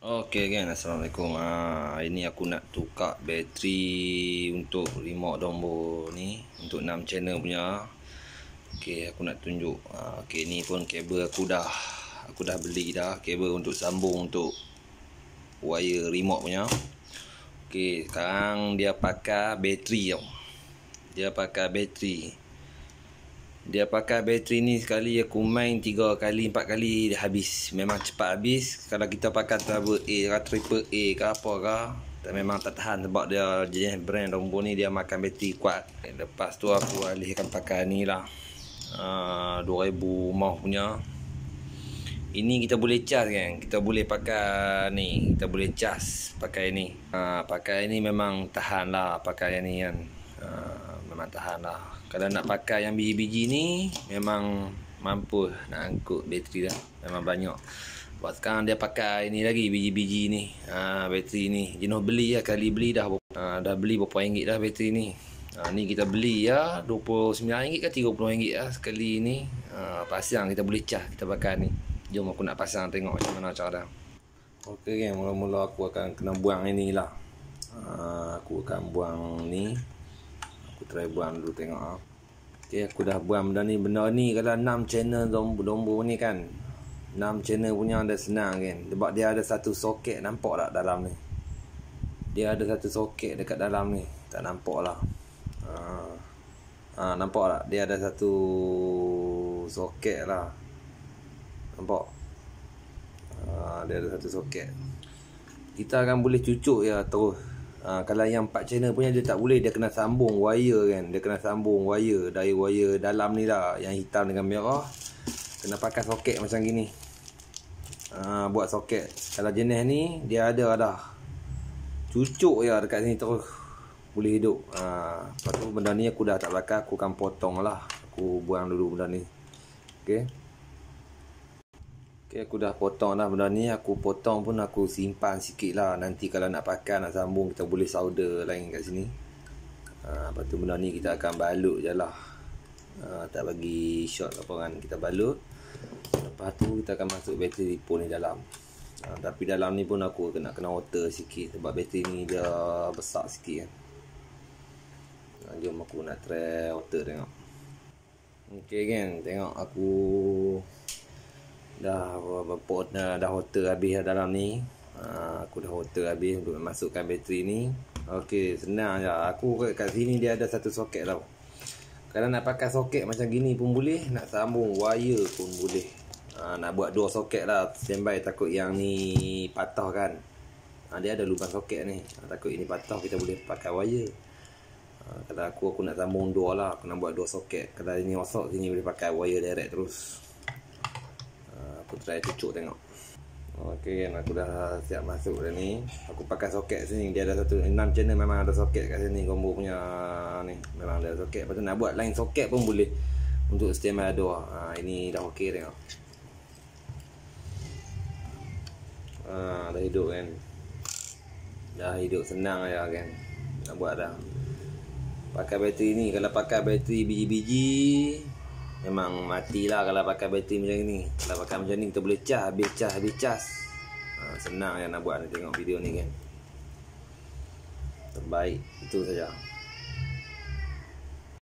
Okey geng, kan. assalamualaikum. Ah, ha, ini aku nak tukar bateri untuk remote dombo ni untuk 6 channel punya. Okey, aku nak tunjuk. Ha, okey, ni pun kabel aku dah aku dah beli dah kabel untuk sambung untuk wire remote punya. Okey, sekarang dia pakai bateri tau. Dia pakai bateri. Dia pakai bateri ni sekali aku main 3 kali 4 kali dia habis. Memang cepat habis. Kalau kita pakai double A ke triple A ke apa ke, tak memang tak tahan sebab dia jenis brand Rombo ni dia makan bateri kuat. Lepas tu aku alihkan pakai ni lah. Uh, 2000 mah punya. Ini kita boleh cas kan. Kita boleh pakai ni. Kita boleh cas pakai ni. Uh, pakai ni memang tahan lah pakai ni kan. Uh, memang tahan lah Kalau nak pakai yang biji-biji ni Memang mampu nak angkut bateri lah Memang banyak Sebab sekarang dia pakai ni lagi biji-biji ni ha, Bateri ni Jenuh beli lah kali beli dah ha, Dah beli berapa ringgit dah bateri ni ha, Ni kita beli lah ya, RM29 ke RM30 lah sekali ni ha, Pasang kita boleh cah kita pakai ni Jom aku nak pasang tengok macam mana cara dia Ok kan mula-mula aku akan kena buang ini lah ha, Aku akan buang ni aku try buang dulu tengok ah. Okay, aku dah buang benda ni benda ni kalau 6 channel nombor, nombor ni kan 6 channel punya ada senang kan sebab dia ada satu soket nampak tak dalam ni dia ada satu soket dekat dalam ni tak nampak lah ha. ha, nampak tak dia ada satu soket lah nampak ha, dia ada satu soket kita akan boleh cucuk ya terus Ha, kalau yang 4 channel punya dia tak boleh Dia kena sambung wire kan Dia kena sambung wire Dari wire dalam ni lah Yang hitam dengan merah Kena pakai soket macam gini ha, Buat soket Kalau jenis ni Dia ada dah Cucuk ya dekat sini terus Boleh hidup ha, Lepas tu benda ni aku dah tak pakai Aku akan potong lah Aku buang dulu benda ni Okay Okay, aku dah potong dah benda ni aku potong pun aku simpan sikit lah nanti kalau nak pakai nak sambung kita boleh solder lain kat sini ha, lepas tu benda ni kita akan balut je lah ha, tak bagi shot apa kan kita balut lepas tu kita akan masuk bateri lipo ni dalam ha, tapi dalam ni pun aku kena kena water sikit sebab bateri ni dia besar sikit kan ha, jom aku nak try water tengok Okay, kan tengok aku dah port uh, eh, dah hotel habis lah dalam ni uh, aku dah hotel habis untuk masukkan bateri ni Okey senang je aku kat sini dia ada satu soket tau kalau nak pakai soket macam gini pun boleh nak sambung wire pun boleh uh, nak buat dua soket lah standby takut yang ni patah kan uh, dia ada lubang soket ni uh, takut ini patah kita boleh pakai wire kalau aku aku nak sambung dua lah aku nak buat dua soket kalau ini rosak sini boleh pakai wire direct terus putra cucuk tengok Okey, anak aku dah siap masuk dah ni Aku pakai soket sini, dia ada satu 6 channel memang ada soket kat sini Kombo punya ah, ni, memang ada soket Lepas nak buat lain soket pun boleh Untuk standby dua. ha, Ini dah okey tengok ha, Dah hidup kan Dah hidup senang ya kan Nak buat dah Pakai bateri ni, kalau pakai bateri biji-biji Memang matilah kalau pakai bateri macam ni Kalau pakai macam ni kita boleh cas habis cas habis cas ha, Senang yang nak buat ni tengok video ni kan Terbaik Itu saja